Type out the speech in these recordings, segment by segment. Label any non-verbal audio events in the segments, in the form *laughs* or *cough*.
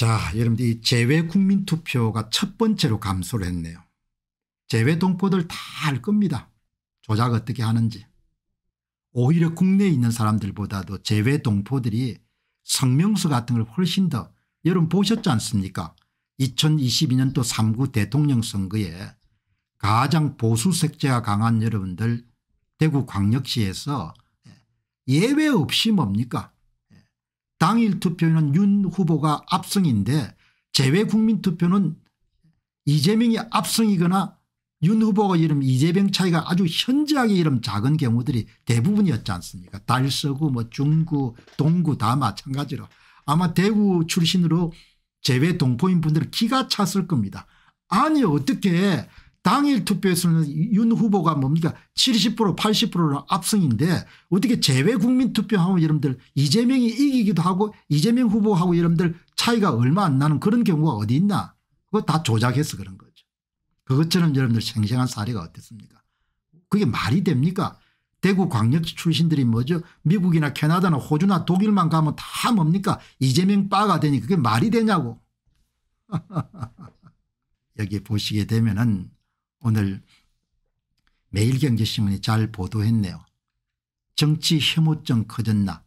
자 여러분들 이제외 국민 투표가 첫 번째로 감소를 했네요. 제외 동포들 다알 겁니다. 조작 어떻게 하는지. 오히려 국내에 있는 사람들보다도 제외 동포들이 성명서 같은 걸 훨씬 더 여러분 보셨지 않습니까 2022년도 3구 대통령 선거에 가장 보수 색제가 강한 여러분들 대구 광역시에서 예, 예외 없이 뭡니까 당일 투표는윤 후보가 압승인데 제외국민 투표는 이재명이 압승이거나 윤 후보가 이름 이재명 차이가 아주 현저하게 이름 작은 경우들이 대부분이었지 않습니까 달서구 뭐 중구 동구 다 마찬가지로 아마 대구 출신으로 재외 동포인 분들은 기가 찼을 겁니다. 아니 어떻게 당일 투표에서는 윤 후보가 뭡니까 70% 80%로 압승인데 어떻게 재외 국민 투표하고 여러분들 이재명이 이기기도 하고 이재명 후보하고 여러분들 차이가 얼마 안 나는 그런 경우가 어디 있나 그거 다 조작해서 그런 거죠. 그것처럼 여러분들 생생한 사례가 어땠습니까 그게 말이 됩니까 대구 광역시 출신들이 뭐죠 미국이나 캐나다나 호주나 독일만 가면 다 뭡니까 이재명 빠가 되니 그게 말이 되냐고 *laughs* 여기 보시게 되면은 오늘 매일경제신문이 잘 보도했네요. 정치 혐오증 커졌나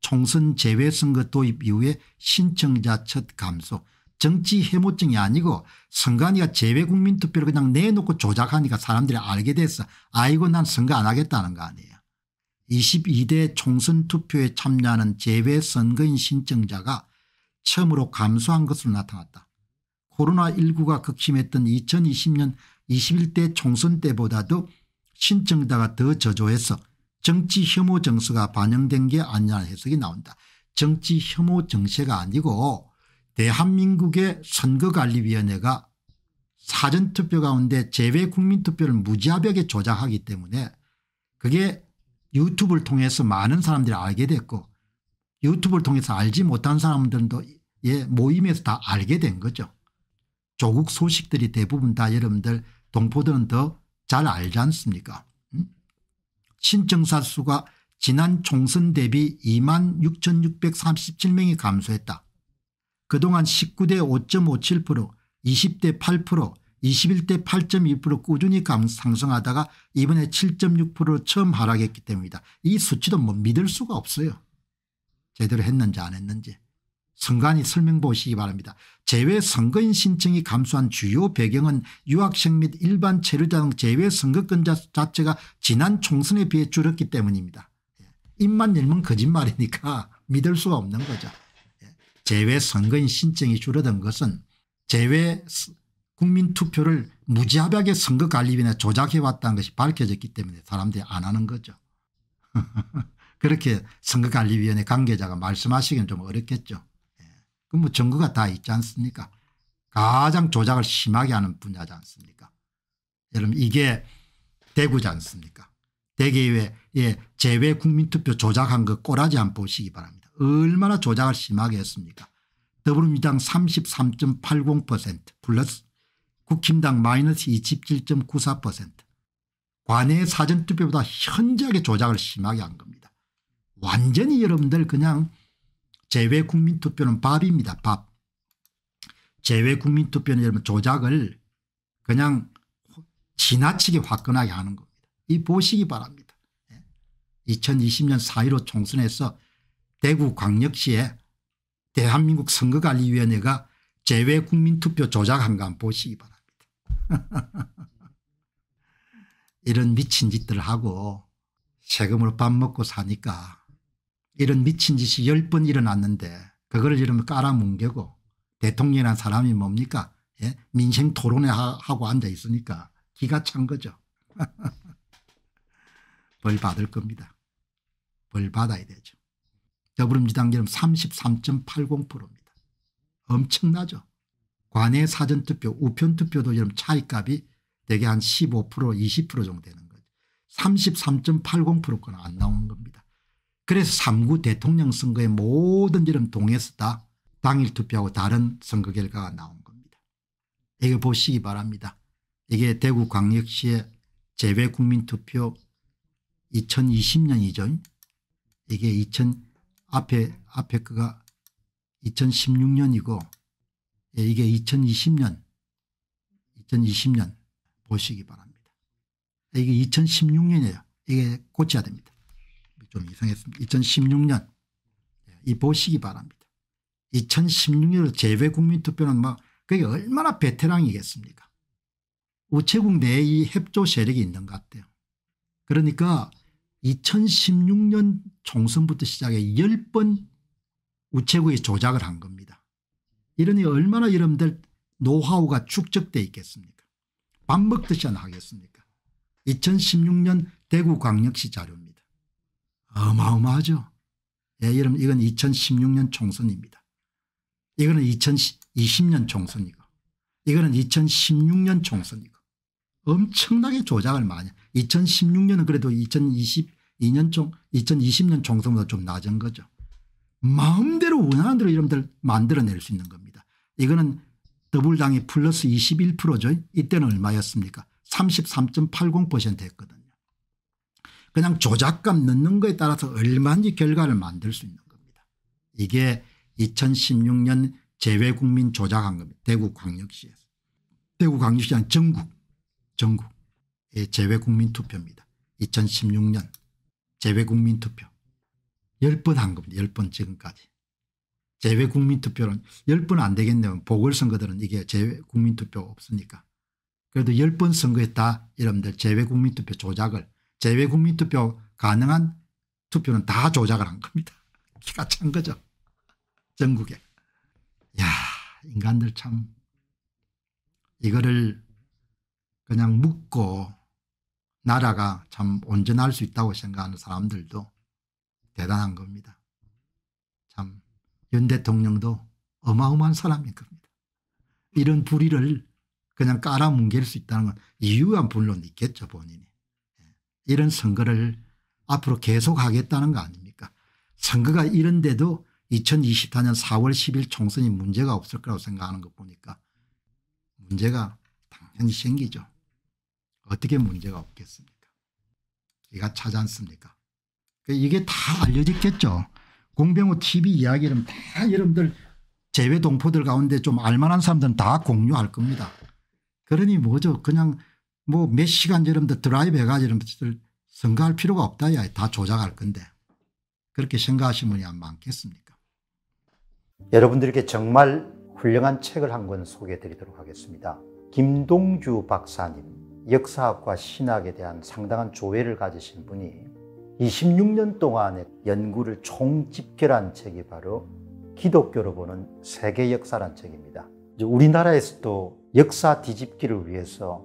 총선 재외선거 도입 이후에 신청자 첫 감소 정치 혐오증이 아니고 선관위가 재외국민투표를 그냥 내놓고 조작하니까 사람들이 알게 됐어. 아이고 난 선거 안 하겠다는 거 아니에요. 22대 총선 투표에 참여하는 재외선거인 신청자가 처음으로 감소한 것으로 나타났다. 코로나19가 극심했던 2020년 21대 총선 때보다도 신청자가더 저조해서 정치 혐오 정서가 반영된 게아니냐는 해석이 나온다. 정치 혐오 정세가 아니고 대한민국의 선거관리위원회가 사전투표 가운데 재외국민투표를 무자하게 조작하기 때문에 그게 유튜브를 통해서 많은 사람들이 알게 됐고 유튜브를 통해서 알지 못한 사람들도 예, 모임에서 다 알게 된 거죠. 조국 소식들이 대부분 다 여러분들 동포들은 더 잘 알지 않습니까 음? 신청사 수가 지난 총선 대비 2만 6637명이 감소했다. 그동안 19대 5.57% 20대 8% 21대 8.2% 꾸준히 감, 상승하다가 이번에 7.6%로 처음 하락했기 때문이다. 이 수치도 뭐 믿을 수가 없어요. 제대로 했는지 안 했는지. 성관이 설명 보시기 바랍니다. 제외 선거인 신청이 감소한 주요 배경은 유학생 및 일반 체류자 등 제외 선거권자 자체가 지난 총선에 비해 줄었기 때문입니다. 예. 입만 열면 거짓말이니까 *laughs* 믿을 수가 없는 거죠. 예. 제외 선거인 신청이 줄어든 것은 제외 국민 투표를 무지하게 선거관리비나 조작해왔다는 것이 밝혀졌기 때문에 사람들이 안 하는 거죠. *laughs* 그렇게 선거관리위원회 관계자가 말씀하시기는 좀 어렵겠죠. 그뭐 증거가 다 있지 않습니까 가장 조작을 심하게 하는 분야지 않습니까 여러분 이게 대구지 않습니까 대개의 예, 재외 국민투표 조작한 거 꼬라지 안 보시기 바랍니다. 얼마나 조작을 심하게 했습니까 더불어민주당 33.80% 플러스 국힘당 마이너스 27.94% 관외 사전투표보다 현저하게 조작을 심하게 한 겁니다. 완전히 여러분들 그냥 재외국민투표는 밥입니다. 밥. 재외국민투표는 여러분 조작을 그냥 지나치게 화끈하게 하는 겁니다. 이 보시기 바랍니다. 2020년 예. 4.15 총선에서 대구 광역시에 대한민국 선거관리위원회가 재외국민투표 조작한 거 한번 보시기 바랍니다. *laughs* 이런 미친 짓들 하고 세금으로 밥 먹고 사니까 이런 미친 짓이 10번 일어났는데 그거를 이러면 깔아뭉개고 대통령이란 사람이 뭡니까 예? 민생 토론회 하고 앉아 있으니까 기가 찬 거죠. *laughs* 벌 받을 겁니다. 벌 받아야 되죠. 더불어민주당 결럼 33.80%입니다. 엄청나죠. 관외 사전투표 우편투표도 여러 분 차이값이 대개 한15% 20% 정도 되는 거죠. 33.80%거는 안나온 겁니다. 그래서 3구 대통령 선거에 모든 이름 동해서 다 당일 투표하고 다른 선거 결과가 나온 겁니다. 이거 보시기 바랍니다. 이게 대구광역시의 재외국민투표 2020년이죠. 이게 2000 앞에 앞에 그가 2016년이고 예, 이게 2020년 2020년 보시기 바랍니다. 이게 2016년이에요. 이게 고쳐야 됩니다. 좀 이상했습니다. 2016년 예, 이 보시기 바랍니다. 2016년 재외 국민투표는 막 뭐 그게 얼마나 베테랑이겠습니까 우체국 내에 이 협조 세력이 있는 것 같아요. 그러니까 2016년 총선부터 시작해 10번 우체국이 조작을 한 겁니다. 이러니 얼마나 여러분들 노하우가 축적돼 있겠습니까 밥 먹듯이 하겠습니까 2016년 대구광역시 자료입니다. 어마어마하죠. 예, 여러분 이건 2016년 총선입니다. 이거는 2020년 총선이고 이거는 2016년 총선이고 엄청나게 조작을 많이 2016년은 그래도 2022년 총 2020년 총선보다 좀 낮은 거죠. 마음대로 원하는 대로 여러분들 만들어낼 수 있는 겁니다. 이거는 더불당이 플러스 21%죠. 이때는 얼마였습니까 33.80% 했거든요. 그냥 조작감 넣는 것에 따라서 얼마든지 결과를 만들 수 있는 겁니다. 이게 2016년 재외국민 조작한 겁니다. 대구광역시에서. 대구광역시 아 전국 전국 재외국민 투표입니다. 2016년 재외국민 투표 10번 한 겁니다. 10번 지금까지. 재외국민 투표는 10번 안 되겠네요. 보궐선거들은 이게 재외국민 투표 없으니까. 그래도 10번 선거에 다 여러분들 재외국민 투표 조작을 재외 국민투표 가능한 투표는 다 조작을 한 겁니다. *laughs* 기가 찬 거죠. 전국에. 야 인간들 참 이거를 그냥 묻고 나라가 참 온전할 수 있다고 생각하는 사람들도 대단한 겁니다. 참 윤 대통령도 어마어마한 사람인 겁니다. 이런 불의를 그냥 깔아뭉갤 수 있다는 건 이유가 물론 있겠죠 본인이. 이런 선거를 앞으로 계속 하겠다는 거 아닙니까 선거가 이런데도 2024년 4월 10일 총선이 문제가 없을 거라고 생각하는 것 보니까 문제가 당연히 생기죠. 어떻게 문제가 없겠습니까 기가 차지 않습니까 그 이게 다 알려졌겠죠. 공병호 tv 이야기는 다 여러분들 재외 동포들 가운데 좀 알만한 사람들은 다 공유할 겁니다. 그러니 뭐죠 그냥 뭐몇 시간 여러분들 드라이브 해가지고 여러분들 선거할 필요가 없다. 야, 다 조작할 건데. 그렇게 생각하시는 분이 안 많겠습니까? 여러분들께 정말 훌륭한 책을 한 권 소개해 드리도록 하겠습니다. 김동주 박사님, 역사학과 신학에 대한 상당한 조회를 가지신 분이 26년 동안의 연구를 총집결한 책이 바로 기독교로 보는 세계 역사란 책입니다. 우리나라에서도 역사 뒤집기를 위해서